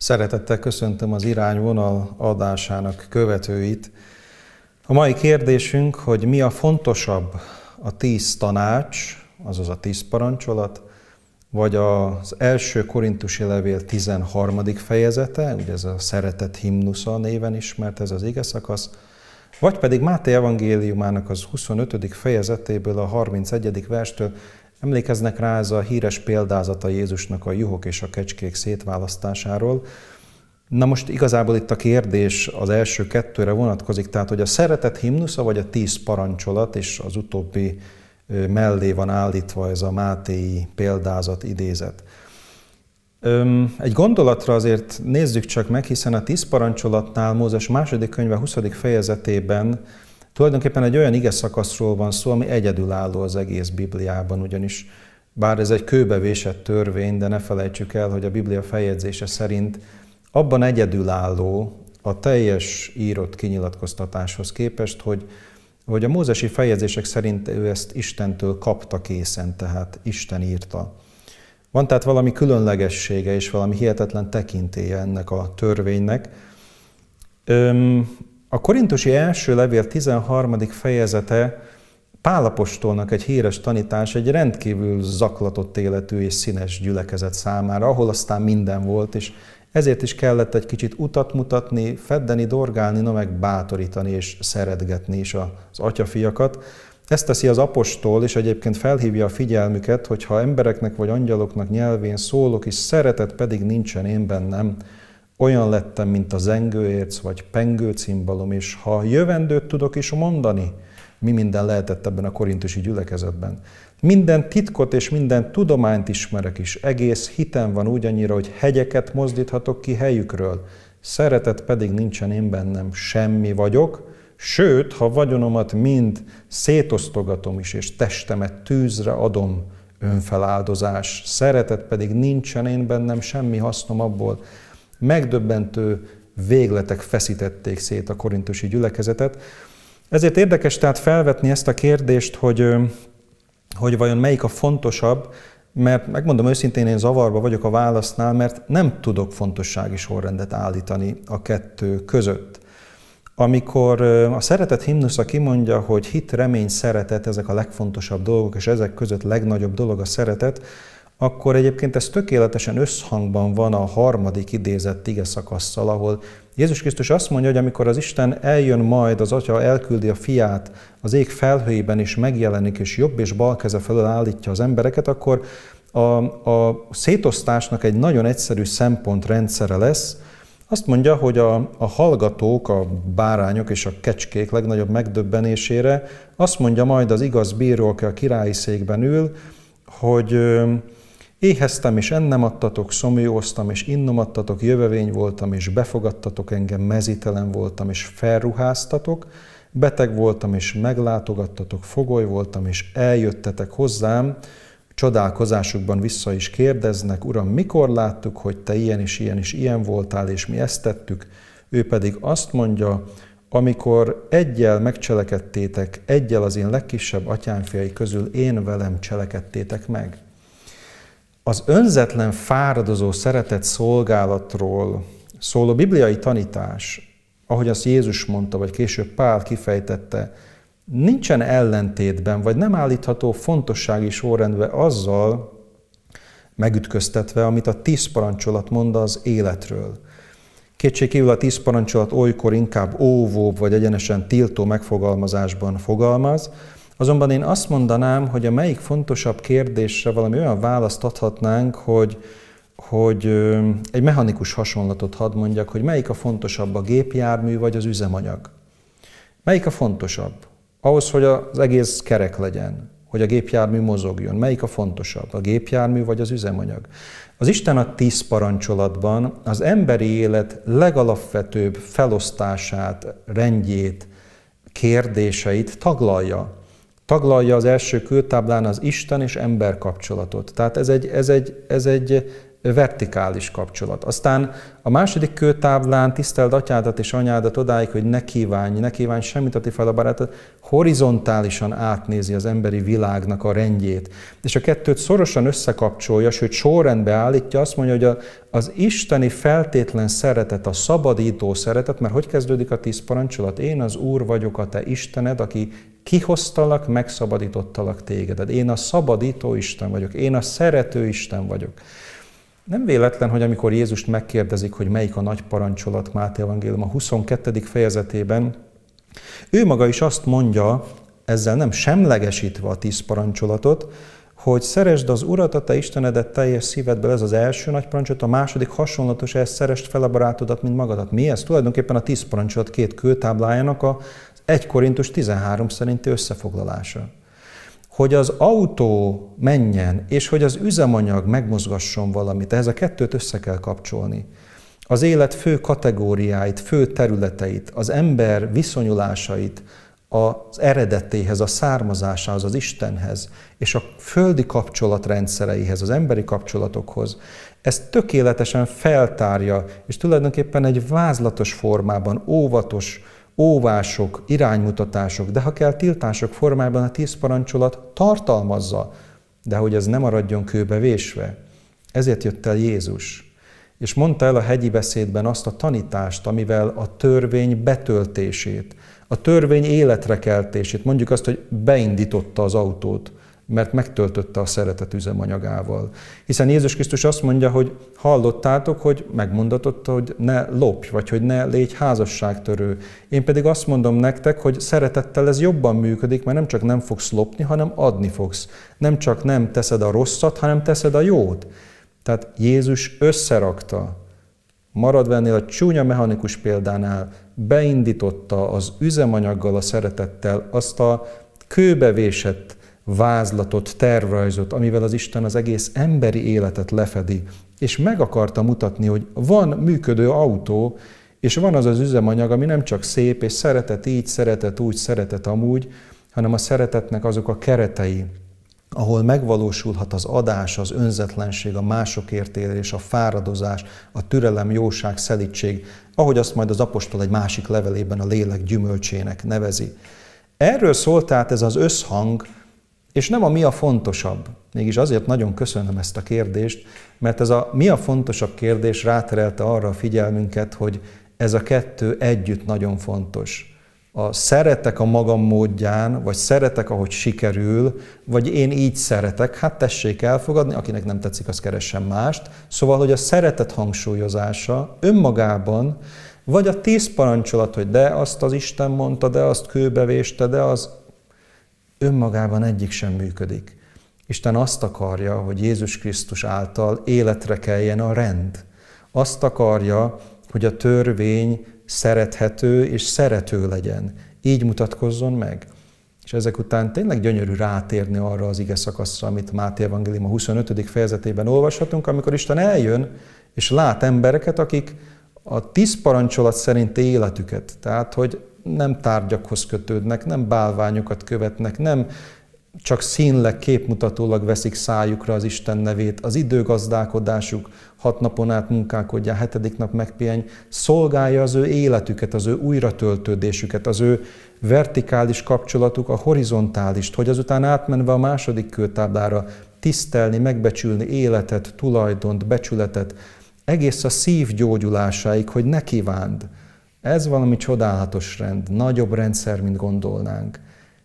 Szeretettel köszöntöm az irányvonal adásának követőit. A mai kérdésünk, hogy mi a fontosabb, a tíz tanács, azaz a tíz parancsolat, vagy az első korintusi levél 13. fejezete, ugye ez a szeretet himnusza néven ismert ez az ige szakasz, vagy pedig Máté evangéliumának az 25. fejezetéből a 31. verstől Emlékeznek rá ez a híres példázata Jézusnak a juhok és a kecskék szétválasztásáról. Na most igazából itt a kérdés az első kettőre vonatkozik, tehát hogy a szeretet himnusza vagy a tíz parancsolat, és az utóbbi mellé van állítva ez a Mátéi példázat idézet. Egy gondolatra azért nézzük csak meg, hiszen a tíz parancsolatnál Mózes második könyve 20. fejezetében Tulajdonképpen egy olyan ige szakaszról van szó, ami egyedülálló az egész Bibliában, ugyanis bár ez egy kőbe vésett törvény, de ne felejtsük el, hogy a Biblia feljegyzése szerint abban egyedülálló a teljes írott kinyilatkoztatáshoz képest, hogy, hogy a mózesi feljegyzések szerint ő ezt Istentől kapta készen, tehát Isten írta. Van tehát valami különlegessége és valami hihetetlen tekintélye ennek a törvénynek. Öm, a korintusi első levél 13. fejezete Pálapostolnak egy híres tanítás egy rendkívül zaklatott életű és színes gyülekezet számára, ahol aztán minden volt, és ezért is kellett egy kicsit utat mutatni, feddeni, dorgálni, na meg bátorítani és szeretgetni is az atyafiakat. Ezt teszi az apostol, és egyébként felhívja a figyelmüket, hogy ha embereknek vagy angyaloknak nyelvén szólok, és szeretet pedig nincsen én bennem, olyan lettem, mint a zengőérc vagy pengő és ha jövendőt tudok is mondani, mi minden lehetett ebben a korintusi gyülekezetben. Minden titkot és minden tudományt ismerek is, egész hitem van annyira, hogy hegyeket mozdíthatok ki helyükről. Szeretet pedig nincsen én bennem, semmi vagyok, sőt, ha vagyonomat mind szétosztogatom is, és testemet tűzre adom, önfeláldozás, szeretet pedig nincsen én bennem, semmi hasznom abból, Megdöbbentő végletek feszítették szét a korintusi gyülekezetet. Ezért érdekes tehát felvetni ezt a kérdést, hogy, hogy vajon melyik a fontosabb, mert megmondom őszintén, én zavarba vagyok a válasznál, mert nem tudok fontossági sorrendet állítani a kettő között. Amikor a szeretet himnusza kimondja, hogy hit, remény, szeretet, ezek a legfontosabb dolgok, és ezek között legnagyobb dolog a szeretet, akkor egyébként ez tökéletesen összhangban van a harmadik idézett ige szakasszal, ahol Jézus Krisztus azt mondja, hogy amikor az Isten eljön majd, az Atya elküldi a fiát, az ég felhőiben is megjelenik, és jobb és bal keze felől állítja az embereket, akkor a, a szétosztásnak egy nagyon egyszerű szempontrendszere lesz. Azt mondja, hogy a, a hallgatók, a bárányok és a kecskék legnagyobb megdöbbenésére azt mondja majd az igaz bíró, aki a királyi székben ül, hogy Éheztem és ennem adtatok, szomjóztam és innom adtatok, jövevény voltam és befogadtatok engem, mezítelen voltam és felruháztatok, beteg voltam és meglátogattatok, fogoly voltam és eljöttetek hozzám, csodálkozásukban vissza is kérdeznek, Uram, mikor láttuk, hogy te ilyen és ilyen és ilyen voltál, és mi ezt tettük? Ő pedig azt mondja, amikor egyel megcselekedtétek, egyel az én legkisebb atyámfiai közül én velem cselekedtétek meg. Az önzetlen, fáradozó, szeretet szolgálatról szóló bibliai tanítás, ahogy azt Jézus mondta, vagy később Pál kifejtette, nincsen ellentétben, vagy nem állítható fontossági sorrendbe azzal, megütköztetve, amit a tíz parancsolat mond az életről. kívül a tíz parancsolat olykor inkább óvóbb vagy egyenesen tiltó megfogalmazásban fogalmaz, Azonban én azt mondanám, hogy a melyik fontosabb kérdésre valami olyan választ adhatnánk, hogy, hogy egy mechanikus hasonlatot hadd mondjak, hogy melyik a fontosabb, a gépjármű vagy az üzemanyag. Melyik a fontosabb? Ahhoz, hogy az egész kerek legyen, hogy a gépjármű mozogjon. Melyik a fontosabb, a gépjármű vagy az üzemanyag? Az Isten a tíz parancsolatban az emberi élet legalapvetőbb felosztását, rendjét, kérdéseit taglalja taglalja az első kőtáblán az Isten és ember kapcsolatot. Tehát ez egy, ez egy, ez egy vertikális kapcsolat. Aztán a második kőtáblán tiszteld atyádat és anyádat odáig, hogy ne kívánj, ne kívánj semmit a ti fel a barátod, horizontálisan átnézi az emberi világnak a rendjét. És a kettőt szorosan összekapcsolja, sőt sorrendbe állítja, azt mondja, hogy az isteni feltétlen szeretet, a szabadító szeretet, mert hogy kezdődik a tíz parancsolat? Én az Úr vagyok a te Istened, aki kihoztalak, megszabadítottalak tégedet. Én a szabadító Isten vagyok, én a szerető Isten vagyok. Nem véletlen, hogy amikor Jézust megkérdezik, hogy melyik a nagy parancsolat Máté Evangélium a 22. fejezetében, ő maga is azt mondja, ezzel nem semlegesítve a tíz parancsolatot, hogy szeresd az Urat, a te Istenedet teljes szívedből, ez az első nagy parancsolat, a második hasonlatos, ehhez szeresd fel a barátodat, mint magadat. Mi ez? Tulajdonképpen a tíz parancsolat két kőtáblájának a 1 Korintus 13 szerinti összefoglalása hogy az autó menjen, és hogy az üzemanyag megmozgasson valamit, ehhez a kettőt össze kell kapcsolni. Az élet fő kategóriáit, fő területeit, az ember viszonyulásait, az eredetéhez, a származásához, az Istenhez, és a földi kapcsolatrendszereihez, az emberi kapcsolatokhoz, ez tökéletesen feltárja, és tulajdonképpen egy vázlatos formában, óvatos, óvások, iránymutatások, de ha kell tiltások formájában a tíz parancsolat tartalmazza, de hogy ez nem maradjon kőbe vésve. Ezért jött el Jézus, és mondta el a hegyi beszédben azt a tanítást, amivel a törvény betöltését, a törvény életre keltését, mondjuk azt, hogy beindította az autót, mert megtöltötte a szeretet üzemanyagával. Hiszen Jézus Krisztus azt mondja, hogy hallottátok, hogy megmondatott, hogy ne lopj, vagy hogy ne légy házasságtörő. Én pedig azt mondom nektek, hogy szeretettel ez jobban működik, mert nem csak nem fogsz lopni, hanem adni fogsz. Nem csak nem teszed a rosszat, hanem teszed a jót. Tehát Jézus összerakta, maradva ennél a csúnya mechanikus példánál, beindította az üzemanyaggal, a szeretettel azt a kőbevésett vázlatot, tervrajzot, amivel az Isten az egész emberi életet lefedi, és meg akarta mutatni, hogy van működő autó, és van az az üzemanyag, ami nem csak szép, és szeretet így, szeretet úgy, szeretet amúgy, hanem a szeretetnek azok a keretei, ahol megvalósulhat az adás, az önzetlenség, a másokért élés, a fáradozás, a türelem, jóság, szelítség, ahogy azt majd az apostol egy másik levelében a lélek gyümölcsének nevezi. Erről szólt tehát ez az összhang, és nem a mi a fontosabb. Mégis azért nagyon köszönöm ezt a kérdést, mert ez a mi a fontosabb kérdés ráterelte arra a figyelmünket, hogy ez a kettő együtt nagyon fontos. A szeretek a magam módján, vagy szeretek, ahogy sikerül, vagy én így szeretek, hát tessék elfogadni, akinek nem tetszik, az keressen mást. Szóval, hogy a szeretet hangsúlyozása önmagában, vagy a tíz parancsolat, hogy de azt az Isten mondta, de azt kőbevéste, de az önmagában egyik sem működik. Isten azt akarja, hogy Jézus Krisztus által életre keljen a rend. Azt akarja, hogy a törvény szerethető és szerető legyen. Így mutatkozzon meg. És ezek után tényleg gyönyörű rátérni arra az ige szakaszra, amit Máté Evangélium a 25. fejezetében olvashatunk, amikor Isten eljön, és lát embereket, akik a tíz parancsolat szerint életüket, tehát hogy nem tárgyakhoz kötődnek, nem bálványokat követnek, nem csak színleg, képmutatólag veszik szájukra az Isten nevét, az időgazdálkodásuk, hat napon át a hetedik nap megpihenj, szolgálja az ő életüket, az ő újratöltődésüket, az ő vertikális kapcsolatuk, a horizontálist, hogy azután átmenve a második kőtáblára tisztelni, megbecsülni életet, tulajdont, becsületet, egész a szív gyógyulásáig, hogy ne kívánd, ez valami csodálatos rend, nagyobb rendszer, mint gondolnánk.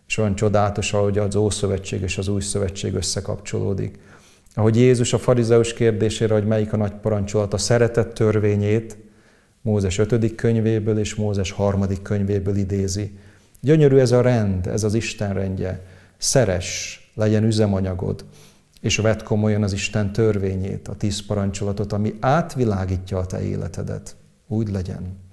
És olyan csodálatos, ahogy az Ószövetség és az Új Szövetség összekapcsolódik. Ahogy Jézus a farizeus kérdésére, hogy melyik a nagy parancsolat, a szeretet törvényét Mózes 5. könyvéből és Mózes 3. könyvéből idézi. Gyönyörű ez a rend, ez az Isten rendje. Szeres, legyen üzemanyagod, és vedd komolyan az Isten törvényét, a tíz parancsolatot, ami átvilágítja a te életedet. Úgy legyen.